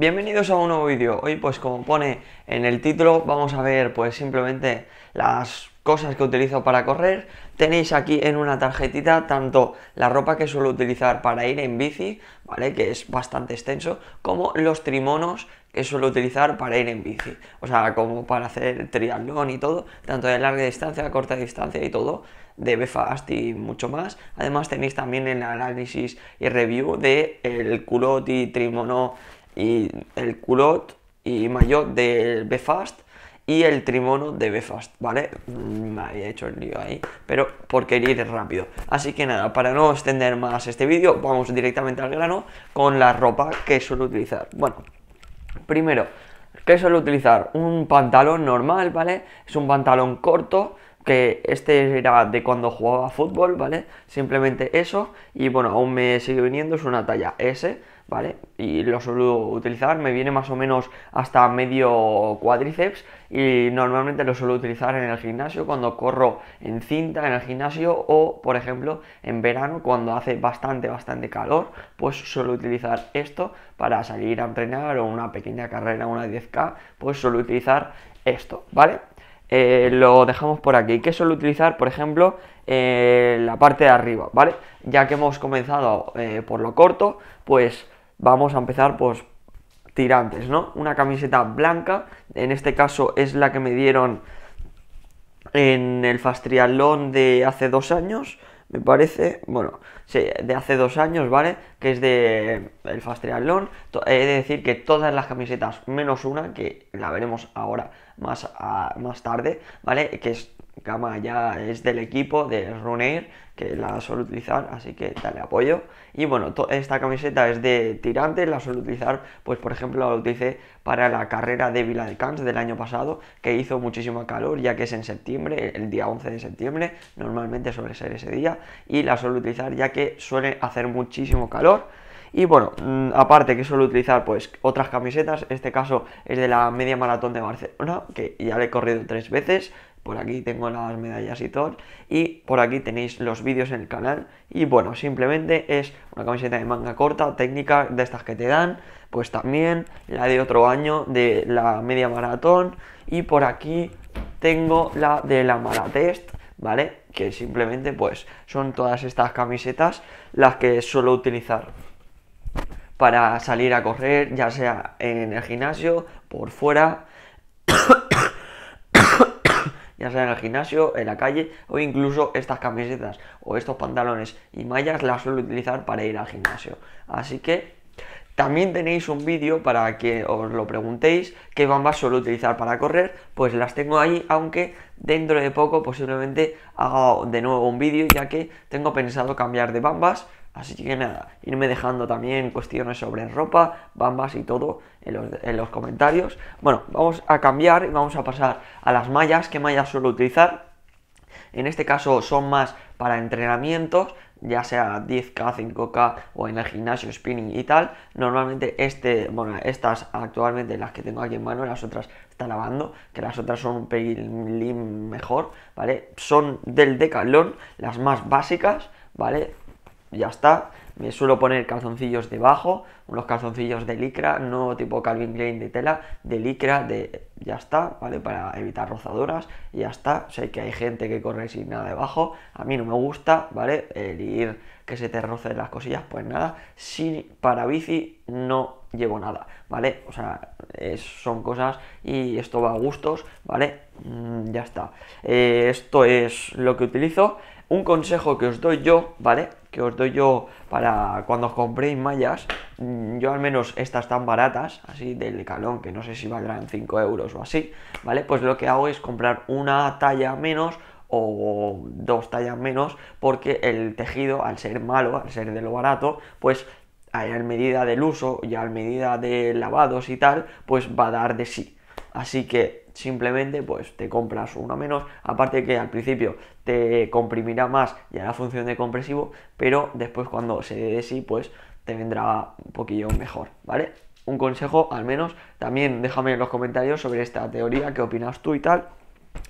Bienvenidos a un nuevo vídeo. Hoy pues como pone en el título vamos a ver pues simplemente las cosas que utilizo para correr. Tenéis aquí en una tarjetita tanto la ropa que suelo utilizar para ir en bici, ¿vale? Que es bastante extenso, como los trimonos que suelo utilizar para ir en bici. O sea, como para hacer triatlón y todo, tanto de larga distancia, corta distancia y todo, de Befast y mucho más. Además tenéis también el análisis y review de el y trimono y el culot y maillot del Befast y el trimono de Befast ¿vale? Mm, me había hecho el lío ahí, pero por querer ir rápido. Así que nada, para no extender más este vídeo, vamos directamente al grano con la ropa que suelo utilizar. Bueno, primero, que suelo utilizar? Un pantalón normal, ¿vale? Es un pantalón corto, que este era de cuando jugaba fútbol, ¿vale? Simplemente eso, y bueno, aún me sigue viniendo, es una talla S, ¿vale? Y lo suelo utilizar, me viene más o menos hasta medio cuádriceps y normalmente lo suelo utilizar en el gimnasio cuando corro en cinta en el gimnasio o, por ejemplo, en verano cuando hace bastante, bastante calor, pues suelo utilizar esto para salir a entrenar o una pequeña carrera, una 10K, pues suelo utilizar esto, ¿vale? Eh, lo dejamos por aquí. que suelo utilizar? Por ejemplo, eh, la parte de arriba, ¿vale? Ya que hemos comenzado eh, por lo corto, pues vamos a empezar pues tirantes, ¿no? Una camiseta blanca, en este caso es la que me dieron en el fastrialón de hace dos años, me parece, bueno, sí, de hace dos años, ¿vale? Que es de el fastrialón. He de decir que todas las camisetas, menos una, que la veremos ahora más, más tarde, ¿vale? Que es gama ya es del equipo de Runair, que la suelo utilizar, así que dale apoyo. Y bueno, esta camiseta es de tirante, la suelo utilizar, pues por ejemplo la utilicé para la carrera de Vila de Cans del año pasado, que hizo muchísimo calor, ya que es en septiembre, el día 11 de septiembre, normalmente suele ser ese día, y la suelo utilizar ya que suele hacer muchísimo calor. Y bueno, mm, aparte que suelo utilizar pues otras camisetas, este caso es de la media maratón de Barcelona, que ya le he corrido tres veces, por aquí tengo las medallas y todo, y por aquí tenéis los vídeos en el canal, y bueno, simplemente es una camiseta de manga corta, técnica, de estas que te dan, pues también la de otro año, de la media maratón, y por aquí tengo la de la Maratest, ¿vale? Que simplemente pues son todas estas camisetas las que suelo utilizar para salir a correr, ya sea en el gimnasio, por fuera, ya sea en el gimnasio, en la calle o incluso estas camisetas o estos pantalones y mallas las suelo utilizar para ir al gimnasio. Así que también tenéis un vídeo para que os lo preguntéis qué bambas suelo utilizar para correr, pues las tengo ahí, aunque dentro de poco posiblemente haga de nuevo un vídeo ya que tengo pensado cambiar de bambas Así que nada, irme dejando también cuestiones sobre ropa, bambas y todo en los, comentarios. Bueno, vamos a cambiar y vamos a pasar a las mallas. ¿Qué mallas suelo utilizar? En este caso son más para entrenamientos, ya sea 10K, 5K o en el gimnasio spinning y tal. Normalmente este, bueno, estas actualmente las que tengo aquí en mano, las otras está lavando, que las otras son un pelín mejor, ¿vale? Son del decalón las más básicas, ¿vale? ya está. Me suelo poner calzoncillos debajo, unos calzoncillos de licra, no tipo Calvin Klein de tela, de licra, de ya está, ¿vale? Para evitar rozaduras, ya está. Sé que hay gente que corre sin nada debajo, a mí no me gusta, ¿vale? El ir que se te rocen las cosillas, pues nada. Si para bici no llevo nada, ¿vale? O sea, son cosas y esto va a gustos, ¿vale? Mm, ya está. Eh, esto es lo que utilizo. Un consejo que os doy yo, ¿vale? que os doy yo para cuando os compréis mallas, mm, yo al menos estas tan baratas, así del calón, que no sé si valdrán 5 euros o así, ¿vale? Pues lo que hago es comprar una talla menos o dos tallas menos porque el tejido al ser malo, al ser de lo barato, pues a medida del uso y a medida de lavados y tal, pues va a dar de sí. Así que simplemente pues te compras uno menos, aparte que al principio te comprimirá más y hará función de compresivo, pero después cuando se dé de sí pues te vendrá un poquillo mejor, ¿vale? Un consejo al menos, también déjame en los comentarios sobre esta teoría, qué opinas tú y tal.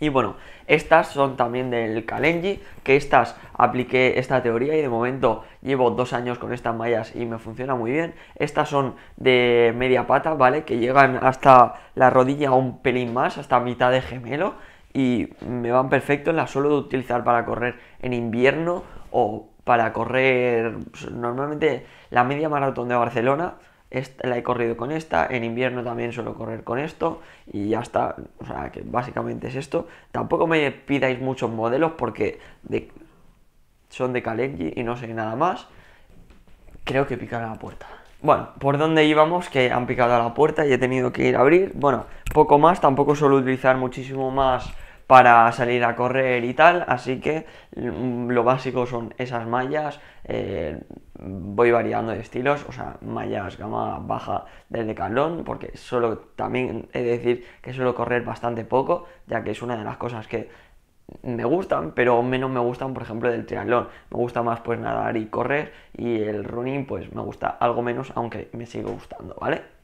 Y bueno, estas son también del Kalenji, que estas apliqué esta teoría y de momento llevo dos años con estas mallas y me funciona muy bien. Estas son de media pata, ¿vale? Que llegan hasta la rodilla un pelín más, hasta mitad de gemelo y me van perfecto. Las suelo utilizar para correr en invierno o para correr pues, normalmente la media maratón de Barcelona la he corrido con esta, en invierno también suelo correr con esto y ya está, o sea que básicamente es esto. Tampoco me pidáis muchos modelos porque son de Kalenji y no sé nada más. Creo que picaron la puerta. Bueno, por dónde íbamos, que han picado la puerta y he tenido que ir a abrir. Bueno, poco más, tampoco suelo utilizar muchísimo más para salir a correr y tal, así que mm, lo básico son esas mallas, eh, voy variando de estilos, o sea, mallas gama baja del decalón, porque solo también he decir que suelo correr bastante poco, ya que es una de las cosas que me gustan, pero menos me gustan, por ejemplo, del triatlón. Me gusta más pues nadar y correr y el running pues me gusta algo menos, aunque me sigue gustando, ¿vale?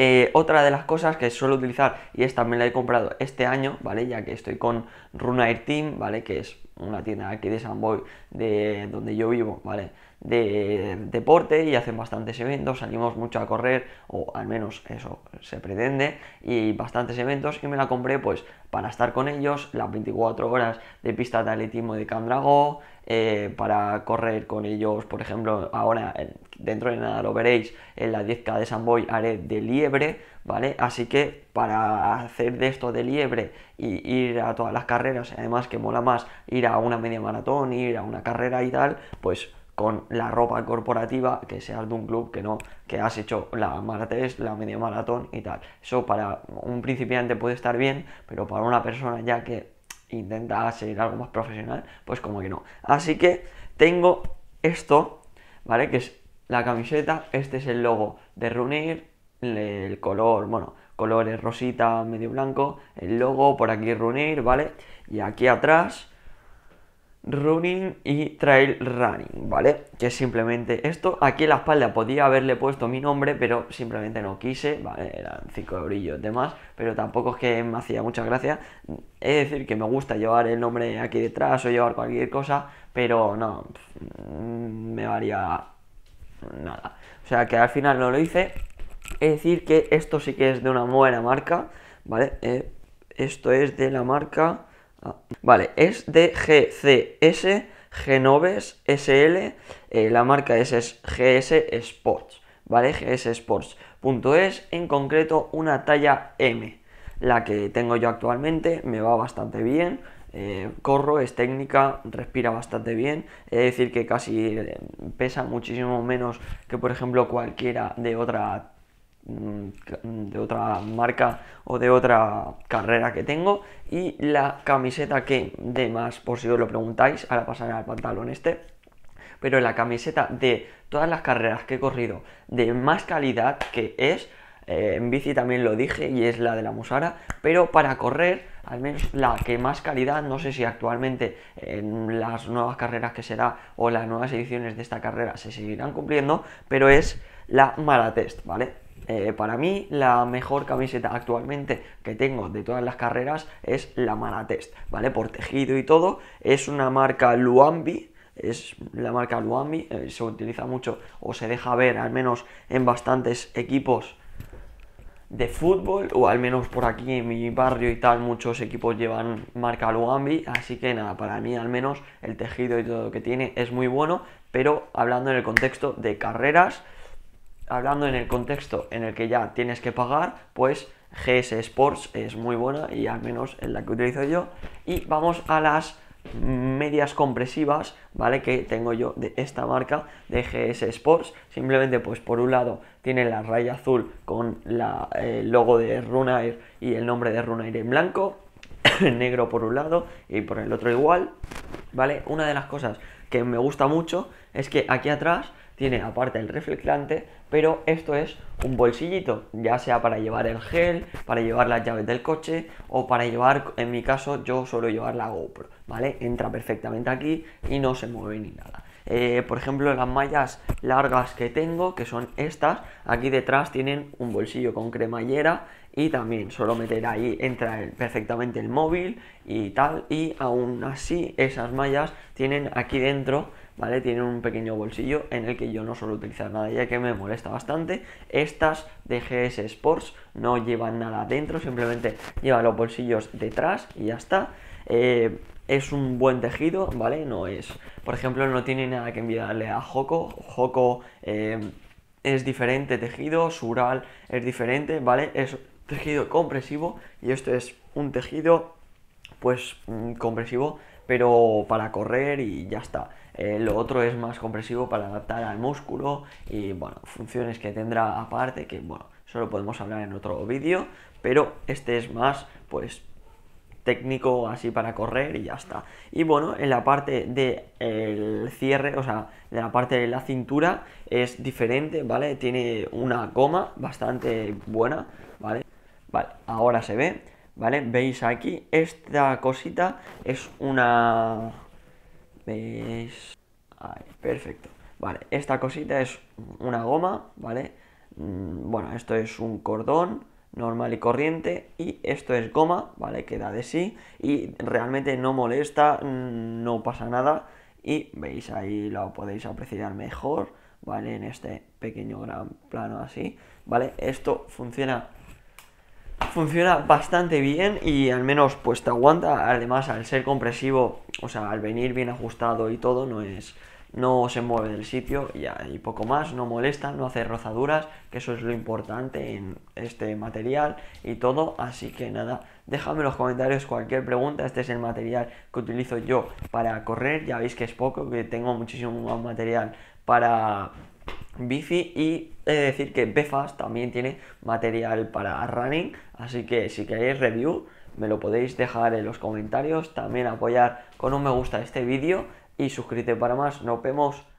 Eh, otra de las cosas que suelo utilizar, y esta me la he comprado este año, ¿vale? Ya que estoy con Runair Team, ¿vale? Que es una tienda aquí de Boy, de donde yo vivo, ¿vale? de deporte y hacen bastantes eventos, salimos mucho a correr, o al menos eso se pretende, y bastantes eventos, y me la compré pues para estar con ellos las 24 horas de pista de atletismo de Candragó, eh, para correr con ellos, por ejemplo, ahora dentro de nada lo veréis, en la 10K de San Boy haré de liebre, ¿vale? Así que para hacer de esto de liebre y ir a todas las carreras, además que mola más ir a una media maratón, ir a una carrera y tal, pues con la ropa corporativa que seas de un club que no, que has hecho la maratón la media maratón y tal. Eso para un principiante puede estar bien, pero para una persona ya que intenta ser algo más profesional, pues como que no. Así que tengo esto, ¿vale? Que es la camiseta, este es el logo de Runir, el color, bueno, colores rosita, medio blanco, el logo, por aquí Runir, ¿vale? Y aquí atrás running y trail running, ¿vale? Que es simplemente esto. Aquí en la espalda podía haberle puesto mi nombre, pero simplemente no quise, ¿vale? Eran 5 eurillos y demás, pero tampoco es que me hacía mucha gracia. Es decir, que me gusta llevar el nombre aquí detrás o llevar cualquier cosa, pero no, mm, me varía nada. O sea que al final no lo hice. Es decir, que esto sí que es de una buena marca, ¿vale? Eh, esto es de la marca Ah, vale, es de GCS Genoves SL, eh, la marca es, GS Sports, ¿vale? GS es, en concreto una talla M. La que tengo yo actualmente me va bastante bien, eh, corro, es técnica, respira bastante bien. Es decir, que casi eh, pesa muchísimo menos que, por ejemplo, cualquiera de otra Mm, mm, de otra marca o de otra carrera que tengo y la camiseta que de más por si os lo preguntáis ahora pasaré al pantalón este pero la camiseta de todas las carreras que he corrido de más calidad que es eh, en bici también lo dije y es la de la Musara pero para correr al menos la que más calidad no sé si actualmente en las nuevas carreras que será o las nuevas ediciones de esta carrera se seguirán cumpliendo pero es la Maratest vale eh, para mí, la mejor camiseta actualmente que tengo de todas las carreras es la Maratest, ¿vale? Por tejido y todo. Es una marca Luambi. Es la marca Luambi. Eh, se utiliza mucho o se deja ver, al menos en bastantes equipos de fútbol, o al menos por aquí en mi barrio y tal, muchos equipos llevan marca Luambi, así que nada, para mí al menos el tejido y todo lo que tiene es muy bueno, pero hablando en el contexto de carreras, hablando en el contexto en el que ya tienes que pagar, pues GS Sports es muy buena y al menos en la que utilizo yo. Y vamos a las medias compresivas, ¿vale? Que tengo yo de esta marca de GS Sports. Simplemente, pues por un lado tiene la raya azul con el eh, logo de Runair y el nombre de Runair en blanco, negro por un lado y por el otro igual, ¿vale? Una de las cosas que me gusta mucho es que aquí atrás tiene aparte el reflectante, pero esto es un bolsillito, ya sea para llevar el gel, para llevar las llaves del coche o para llevar, en mi caso yo suelo llevar la GoPro, ¿vale? Entra perfectamente aquí y no se mueve ni nada. Eh, por ejemplo, las mallas largas que tengo, que son estas, aquí detrás tienen un bolsillo con cremallera y también solo meter ahí entra perfectamente el móvil y tal y aún así esas mallas tienen aquí dentro ¿vale? Tienen un pequeño bolsillo en el que yo no suelo utilizar nada, ya que me molesta bastante. Estas de GS Sports no llevan nada dentro, simplemente llevan los bolsillos detrás y ya está. Eh, es un buen tejido, ¿vale? No es, por ejemplo, no tiene nada que enviarle a Joco. Joco eh, es diferente tejido, Sural es diferente, ¿vale? Es tejido compresivo y esto es un tejido, pues, mm, compresivo, pero para correr y ya está. Eh, lo otro es más compresivo para adaptar al músculo y bueno, funciones que tendrá aparte que bueno, eso lo podemos hablar en otro vídeo, pero este es más pues técnico así para correr y ya está. Y bueno, en la parte del cierre, o sea, de la parte de la cintura es diferente, ¿vale? Tiene una goma bastante buena, ¿vale? Vale, ahora se ve, ¿vale? Veis aquí, esta cosita es una veis, Ahí, perfecto. Vale, esta cosita es una goma, ¿vale? Mm, bueno, esto es un cordón normal y corriente y esto es goma, ¿vale? queda de sí y realmente no molesta, mm, no pasa nada y veis ahí lo podéis apreciar mejor, ¿vale? En este pequeño gran plano así, ¿vale? Esto funciona funciona bastante bien y al menos pues te aguanta. Además, al ser compresivo, o sea, al venir bien ajustado y todo, no es no se mueve del sitio y, poco más, no molesta, no hace rozaduras, que eso es lo importante en este material y todo, así que nada, déjame en los comentarios cualquier pregunta, este es el material que utilizo yo para correr, ya veis que es poco, que tengo muchísimo más material para bifi y he de decir que Befas también tiene material para running, así que si queréis review me lo podéis dejar en los comentarios, también apoyar con un me gusta este vídeo y suscríbete para más, nos vemos.